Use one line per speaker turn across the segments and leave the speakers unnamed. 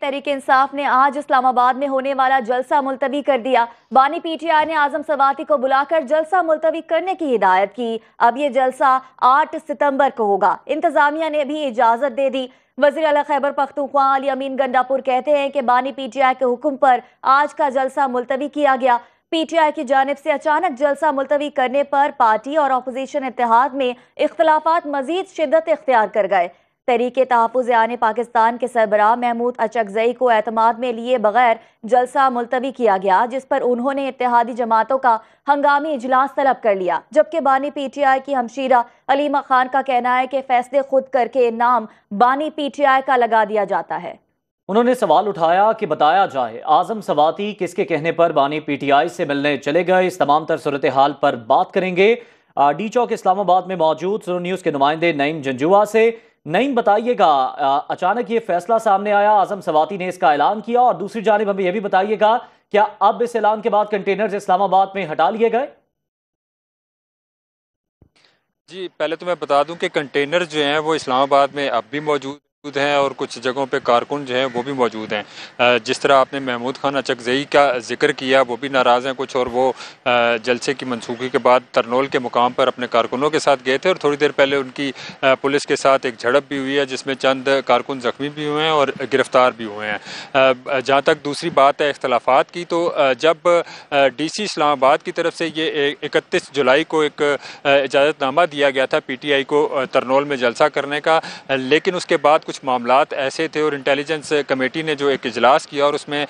तहरीक इंसाफ ने आज इस्लामाबाद में होने वाला जलसा मुलतवी कर दिया बानी पीटीआई ने आजम सवाती को बुलाकर जलसा मुलतवी करने की हिदायत की अब ये जलसा 8 सितंबर को होगा इंतजामिया ने भी इजाजत दे दी वजी अला खैबर पख्तूखवा अली अमीन गंडापुर कहते हैं कि बानी पीटीआई के हुक्म पर आज का जलसा मुलतवी किया गया पीटीआई की जानब से अचानक जलसा मुलतवी करने पर पार्टी और अपोजिशन इतिहाद में इख्तलाफात मजीद शिदत इख्तियार कर गए तरीके तहफ़ आन पाकिस्तान के सरबराह महमूद अचकजई को अतमाद में लिए बगैर जलसा मुलतवी किया गया जिस पर उन्होंने इतिहादी जमातों का हंगामी इजलास तलब कर लिया जबकि बानी पी टी आई की हमशीरा अलीमा खान का कहना है कि फैसले खुद करके नाम बानी पी टी आई का लगा दिया जाता है
उन्होंने सवाल उठाया कि बताया जाए आजम सवाती किसके कहने पर बानी पी टी आई से मिलने चले गए इस तमाम तर सूरत हाल पर बात करेंगे डी चौक इस्लामाबाद में मौजूद न्यूज़ के नुमाइंदे नईम जंजुआ से नहीं बताइएगा अचानक ये फैसला सामने आया आजम सवाती ने इसका ऐलान किया और दूसरी जानब हमें यह भी बताइएगा क्या अब इस ऐलान के बाद कंटेनर्स इस्लामाबाद में हटा लिए गए
जी पहले तो मैं बता दूं कि कंटेनर जो हैं वो इस्लामाबाद में अब भी मौजूद मौजूद हैं और कुछ जगहों पे कारकुन जो हैं वो भी मौजूद हैं जिस तरह आपने महमूद खान अचकजई का जिक्र किया वो भी नाराज़ हैं कुछ और वो जलसे की मनसूखी के बाद तरनोल के मुकाम पर अपने कारकुनों के साथ गए थे और थोड़ी देर पहले उनकी पुलिस के साथ एक झड़प भी हुई है जिसमें चंद कारकुन ज़ख्मी भी हुए हैं और गिरफ़्तार भी हुए हैं जहाँ तक दूसरी बात है अख्तलाफात की तो जब डी सी इस्लामाबाद की तरफ से ये इकतीस जुलाई को एक इजाज़तनामा दिया गया था पी टी आई को तरनोल में जलसा करने का लेकिन उसके बाद कुछ मामला ऐसे थे और इंटेलिजेंस कमेटी ने जो एक इजलास किया और उसमें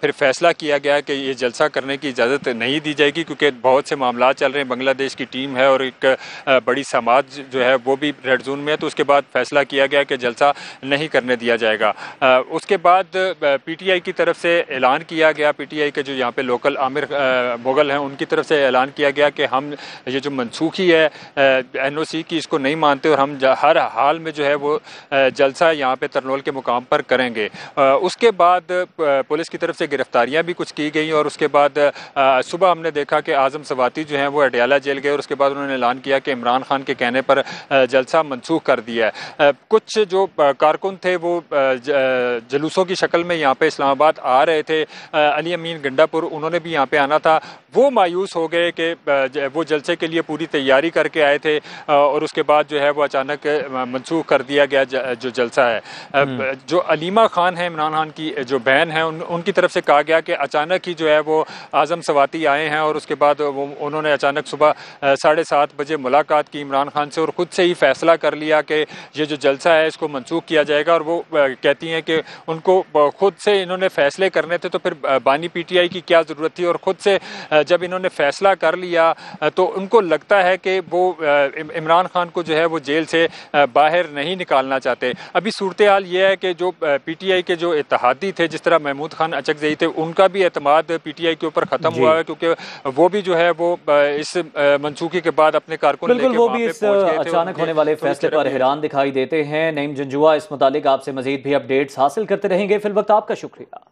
फिर फैसला किया गया कि ये जलसा करने की इजाज़त नहीं दी जाएगी क्योंकि बहुत से मामला चल रहे हैं बांग्लादेश की टीम है और एक बड़ी समाज जो है वो भी रेड जोन में है तो उसके बाद फैसला किया गया कि जलसा नहीं करने दिया जाएगा उसके बाद पीटीआई की तरफ से ऐलान किया गया पीटीआई के जो यहाँ पे लोकल आमिर मुगल हैं उनकी तरफ से ऐलान किया गया कि हम ये जो मनसूखी है एनओसी की इसको नहीं मानते और हम हर हाल में जो है वो जलसा जलसा यहाँ पे तरनोल के मुकाम पर करेंगे उसके बाद पुलिस की तरफ से गिरफ्तारियाँ भी कुछ की गई और उसके बाद सुबह हमने देखा कि आज़म सवाती जो हैं वो अटियाला जेल गए और उसके बाद उन्होंने ऐलान किया कि इमरान खान के कहने पर जलसा मनसूख कर दिया है कुछ जो कारकुन थे वो जलूसों की शक्ल में यहाँ पर इस्लामाबाद आ रहे थे अली अमीन गंडापुर उन्होंने भी यहाँ पर आना था वो मायूस हो गए कि वो जलसे के लिए पूरी तैयारी करके आए थे और उसके बाद जो है वो अचानक मनसूख कर दिया गया जो जलसा सा है हम्म। जो अलीमा खान है इमरान खान की जो बहन है उन, उनकी तरफ से कहा गया कि अचानक ही जो है वो आज़म सवाती आए हैं और उसके बाद उन्होंने अचानक सुबह साढ़े सात बजे मुलाकात की इमरान खान से और ख़ुद से ही फैसला कर लिया कि ये जो जलसा है इसको मनसूख किया जाएगा और वो कहती हैं कि उनको ख़ुद से इन्होंने फैसले करने थे तो फिर बानी पी की क्या ज़रूरत थी और ख़ुद से जब इन्होंने फैसला कर लिया तो उनको लगता है कि वो इमरान खान को जो है वो जेल से बाहर नहीं निकालना चाहते अभी अभी सूरत हाल ये है कि जो पीटीआई के जो इतिहादी थे जिस तरह महमूद खान अचकजई थे उनका भी अतमाद पीटीआई के ऊपर ख़त्म हुआ है क्योंकि वो भी जो है वो इस मनसूखी के बाद अपने कारकुन बिल्कुल वो भी इस अचानक होने
वाले फैसले पर हैरान दिखाई देते हैं नईम जंजुआ इस मुतालिक आपसे मजीद भी अपडेट्स हासिल करते रहेंगे फिल वक्त आपका शुक्रिया